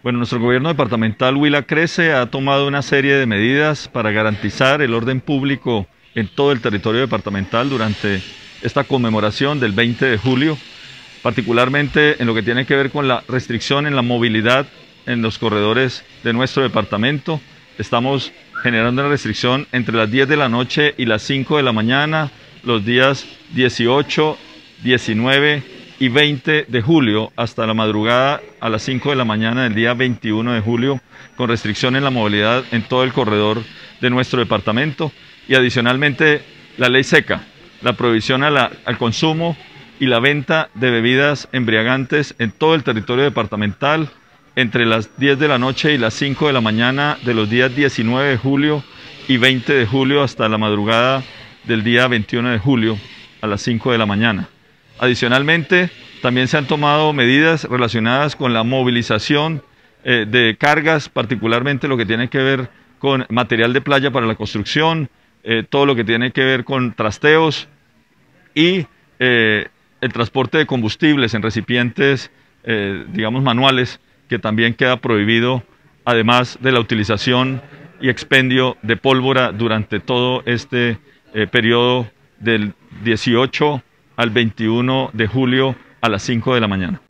Bueno, nuestro gobierno departamental Huila Crece ha tomado una serie de medidas para garantizar el orden público en todo el territorio departamental durante esta conmemoración del 20 de julio, particularmente en lo que tiene que ver con la restricción en la movilidad en los corredores de nuestro departamento. Estamos generando una restricción entre las 10 de la noche y las 5 de la mañana, los días 18, 19, y 20 de julio hasta la madrugada a las 5 de la mañana del día 21 de julio, con restricción en la movilidad en todo el corredor de nuestro departamento. Y adicionalmente la ley seca, la prohibición a al consumo y la venta de bebidas embriagantes en todo el territorio departamental entre las 10 de la noche y las 5 de la mañana de los días 19 de julio y 20 de julio hasta la madrugada del día 21 de julio a las 5 de la mañana. Adicionalmente, también se han tomado medidas relacionadas con la movilización eh, de cargas, particularmente lo que tiene que ver con material de playa para la construcción, eh, todo lo que tiene que ver con trasteos y eh, el transporte de combustibles en recipientes, digamos, manuales, que también queda prohibido, además de la utilización y expendio de pólvora durante todo este periodo del 18 al 21 de julio a las 5 de la mañana.